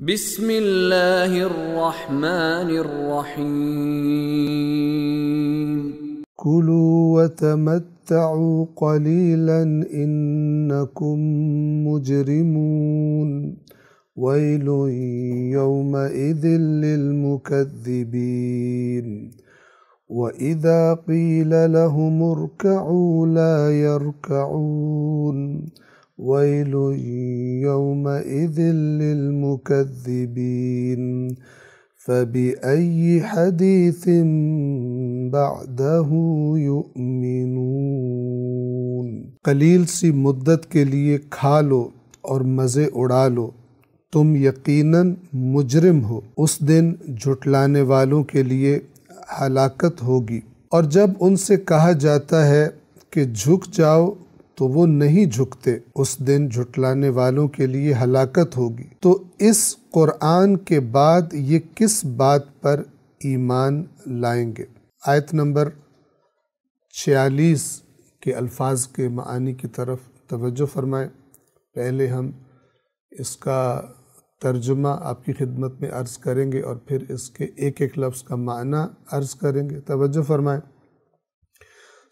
بسم الله الرحمن الرحيم كلوا وتمتعوا قليلا انكم مجرمون ويل يومئذ للمكذبين واذا قيل لهم اركعوا لا يركعون يؤمنون قلیل سی مدت کے لیے کھا لو اور مزے اڑا لو تم یقیناً مجرم ہو اس دن جھٹلانے والوں کے لیے ہلاکت ہوگی اور جب ان سے کہا جاتا ہے کہ جھک جاؤ تو وہ نہیں جھکتے اس دن جھٹلانے والوں کے لیے ہلاکت ہوگی تو اس قرآن کے بعد یہ کس بات پر ایمان لائیں گے آیت نمبر چھیالیس کے الفاظ کے معنی کی طرف توجہ فرمائیں پہلے ہم اس کا ترجمہ آپ کی خدمت میں عرض کریں گے اور پھر اس کے ایک ایک لفظ کا معنی عرض کریں گے توجہ فرمائیں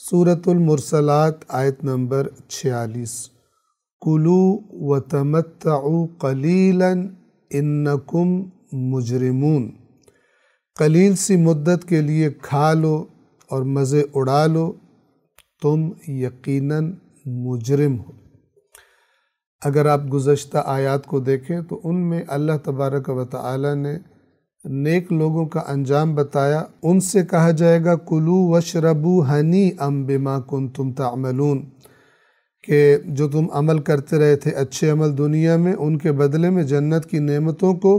صورت المرسلات آیت نمبر چھیالیس کلو و تمت قلیلا قلیلاً مجرمون قلیل سی مدت کے لیے کھا لو اور مزے اڑا لو تم یقیناً مجرم ہو اگر آپ گزشتہ آیات کو دیکھیں تو ان میں اللہ تبارک و تعالی نے نیک لوگوں کا انجام بتایا ان سے کہا جائے گا کلو و شربو ہنی ام بما کن تم تعملون کہ جو تم عمل کرتے رہے تھے اچھے عمل دنیا میں ان کے بدلے میں جنت کی نعمتوں کو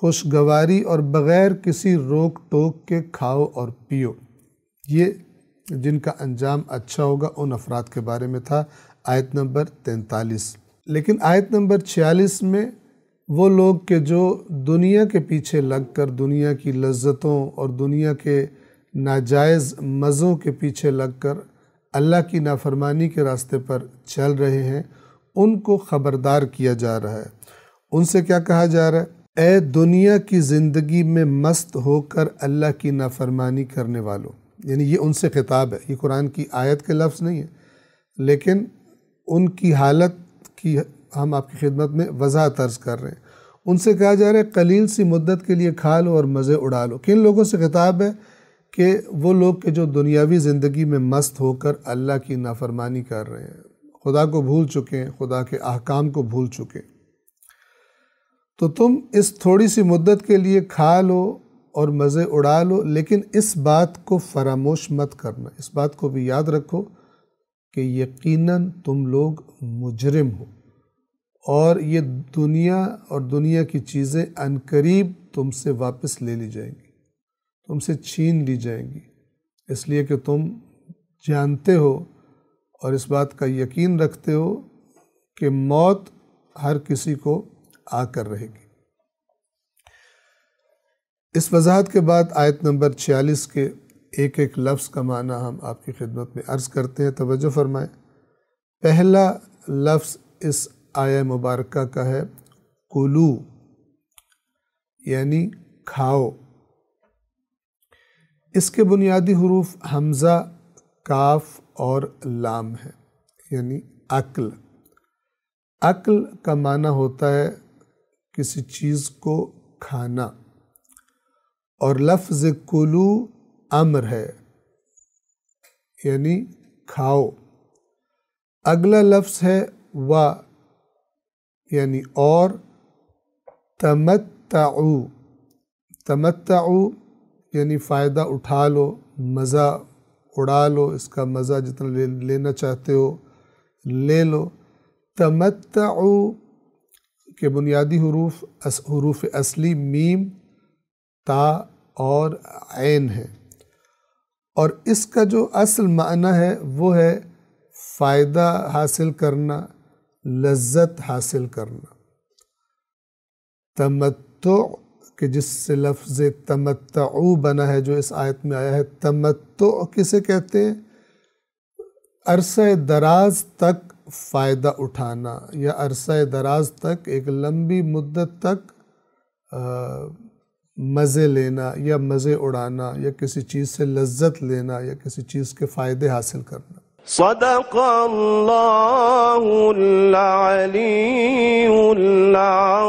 خوشگواری اور بغیر کسی روک ٹوک کے کھاؤ اور پیو یہ جن کا انجام اچھا ہوگا ان افراد کے بارے میں تھا آیت نمبر تینتالیس لیکن آیت نمبر چھیالیس میں وہ لوگ کہ جو دنیا کے پیچھے لگ کر دنیا کی لذتوں اور دنیا کے ناجائز مزوں کے پیچھے لگ کر اللہ کی نافرمانی کے راستے پر چل رہے ہیں ان کو خبردار کیا جا رہا ہے ان سے کیا کہا جا رہا ہے اے دنیا کی زندگی میں مست ہو کر اللہ کی نافرمانی کرنے والوں یعنی یہ ان سے خطاب ہے یہ قرآن کی آیت کے لفظ نہیں ہے لیکن ان کی حالت کی ہم آپ کی خدمت میں وضاحت طرز کر رہے ہیں ان سے کہا جا رہا ہے قلیل سی مدت کے لیے کھا لو اور مزے اڑا لو کن لوگوں سے خطاب ہے کہ وہ لوگ کہ جو دنیاوی زندگی میں مست ہو کر اللہ کی نافرمانی کر رہے ہیں خدا کو بھول چکے ہیں خدا کے احکام کو بھول چکے ہیں تو تم اس تھوڑی سی مدت کے لیے کھا لو اور مزے اڑا لو لیکن اس بات کو فراموش مت کرنا اس بات کو بھی یاد رکھو کہ یقیناً تم لوگ مجرم ہو اور یہ دنیا اور دنیا کی چیزیں قریب تم سے واپس لے لی جائیں گی تم سے چھین لی جائیں گی اس لیے کہ تم جانتے ہو اور اس بات کا یقین رکھتے ہو کہ موت ہر کسی کو آ کر رہے گی اس وضاحت کے بعد آیت نمبر چھیالیس کے ایک ایک لفظ کا معنی ہم آپ کی خدمت میں عرض کرتے ہیں توجہ فرمائیں پہلا لفظ اس آیا مبارکہ کا ہے کلو یعنی کھاؤ اس کے بنیادی حروف حمزہ کاف اور لام ہے یعنی عقل عقل کا معنی ہوتا ہے کسی چیز کو کھانا اور لفظ کلو امر ہے یعنی کھاؤ اگلا لفظ ہے وہ یعنی اور تمتعو تمتعو یعنی فائدہ اٹھا لو مزہ اڑا لو اس کا مزہ جتنا لینا چاہتے ہو لے لو تمتعو کے بنیادی حروف حروف اصلی میم تا اور عین ہے اور اس کا جو اصل معنی ہے وہ ہے فائدہ حاصل کرنا لذت حاصل کرنا تمتع کہ جس سے لفظ تمتعو بنا ہے جو اس آیت میں آیا ہے تمتع کسے کہتے ہیں عرصہ دراز تک فائدہ اٹھانا یا عرصہ دراز تک ایک لمبی مدت تک مزے لینا یا مزے اڑانا یا کسی چیز سے لذت لینا یا کسی چیز کے فائدے حاصل کرنا صدق اللہ العلي العظيم